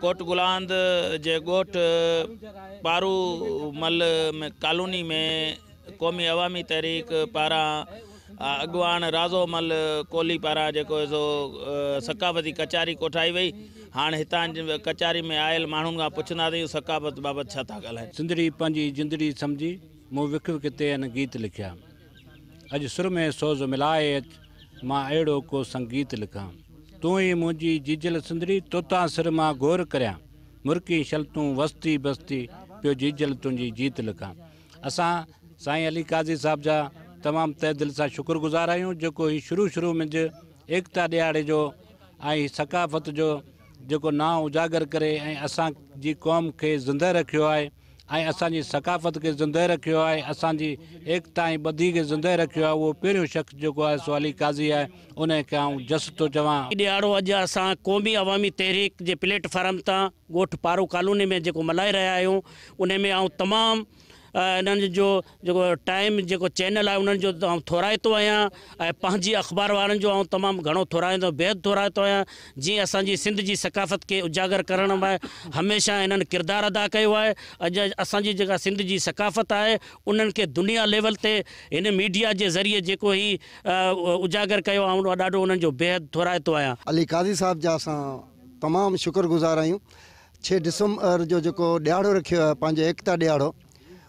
कोट गुलांद जयगोट पारू मल में कॉलोनी में क़ौमी अवामी तहरीक पारा अगवान राज़ो मल कोहली पारां जेको सो सकाफ़ती कचारी कोठाई वही हाँ हितां कचारी में आयल माण्हुनि खां पुछंदासीं सकाफ़त बाबति छा था ॻाल्हाइनि सिंधड़ी पंहिंजी जिंदड़ी समझी मु विख विख ते गीत लिखिया अज सुर में सोज़ मिलाए मां अहिड़ो को संगीत लिखा तूं ई मुंहिंजी जिजल सुंदरी तोता सिर मां गोर करियां मुर्की शल तूं वस्ती बस्ती पियो जिजल तुंहिंजी जीत लिखां असां साईं अली काज़ी साहिब जा तमामु त दिलि सां शुक्रगुज़ार आहियूं जेको हीउ शुरू शुरू मुंहिंजे एकता ॾियारे जो ऐं सकाफ़त जो जेको नाओ उजागर करे ऐं असांजी क़ौम खे ज़िंदह रखियो आहे ऐं असांजी सकाफ़त खे ज़िंदह रखियो आहे असांजी एकता ऐं ॿधी खे ज़िंदह रखियो आहे उहो पहिरियों शख़्स जेको आहे सो अली काज़ी आहे उनखे ऐं जस थो चवां ॾियारो अॼु असां क़ौमी अवामी तहरीक जे प्लेटफॉर्म तां ॻोठु पारो में जेको मल्हाए रहिया आहियूं उन में ऐं तमामु जो जो टाइम जो चैनल है उन्होंने जो तो थोराए अख़बार वारनि जो तमाम घड़ो घणो थोराईंदो बेहदि थोराए थो आहियां जीअं असांजी सिंध की सकाफ़त के उजागर करण में हमेशह इन्हनि किरदारु अदा किया है अज असांजी जेका सिंध की सकाफ़त है उन्हनि दुनिया लेवल से इन मीडिया के ज़रिए जो ही उजागर किया बेहद उन तो आया अली काज़ी साहब जा असां शुक्रगुज़ार आयु छः दिसंबर जो जो ॾियारो रखियो आहे पंहिंजो एकता ॾियारो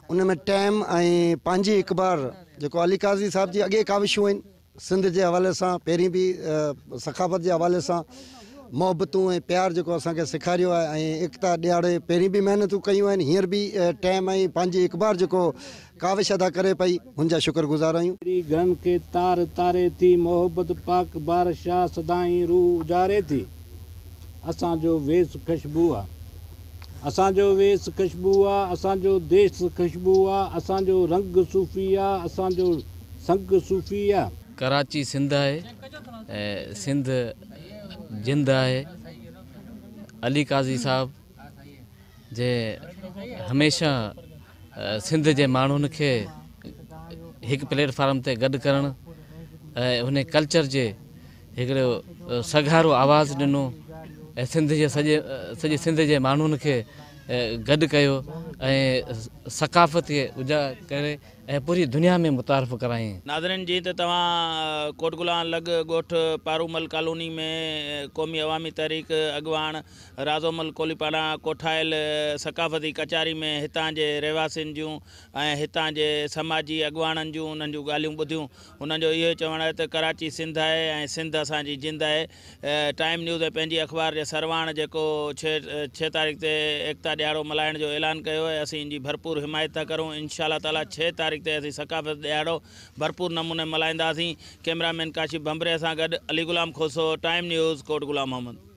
उन में टाइम ऐं पंहिंजी बार जेको अली काज़ी साहब जी अगे काविशूं सिंध के हवाले से पहिरीं भी सखाफ़त के हवाले से मोहबतूं ए प्यार जेको असांखे सेखारियो आहे ऐं एकता ॾियारे पहिरीं बि महिनतूं कयूं आहिनि हींअर बि टाइम ऐं बार जेको काविश अदा करे पई हुन शुक्र शुक्रगुज़ार आहियूं गन खे तार तारे थी मोहबत पाक बादशाह सदाई रूह उजारे थी असांजो वेस ख़ुशबू आ असांजो वेस ख़ुशबू आहे असांजो देसु ख़ुशबू आहे असांजो रंग सुफ़ी आहे असांजो संगुफ़ी आहे कराची सिंध आहे ऐं सिंध जिंद आहे अली काज़ी साहबु जे हमेशह सिंध जे माण्हुनि खे हिकु प्लेटफॉर्म ते गॾु करणु ऐं हुन कल्चर जे हिकिड़ो सॻारो आवाज़ु ॾिनो ऐं सिंध जे सॼे सॼे सिंध जे माण्हुनि खे गॾु कयो ऐं सकाफ़त उजा करे ऐं पूरी दुनिया में मुतारफ़ कराईं नादरनि जी त तव्हां कोटगुला लॻ ॻोठु पारूमल कॉलोनी में क़ौमी अवामी तहरीक अॻुवाण राज़ोमल कोलीपारा कोठायल सकाफ़ती कचहरी में हितां जे रहवासियुनि जूं ऐं हितां जे समाजी अॻुवाणनि जूं उन्हनि जूं ॻाल्हियूं ॿुधियूं हुननि जो इहो चवणु आहे त कराची सिंध आहे ऐं सिंध असांजी जिंद आहे टाइम न्यूज़ ऐं पंहिंजी अख़बार जे सरवान जेको छे छह तारीख़ ते एकता ॾियारो मल्हाइण जो ऐलान कयो आहे असीं इनजी भरपूर हिमायत था करूं इनशा ताली छह तारीख़ ते असीं सकाफ़त ॾियारो भरपूर नमूने मल्हाईंदासीं कैमरामैन काशी बम्बरे सां गॾु अली गुलाम खोसो टाइम न्यूज़ कोट गुलाम मोहम्मद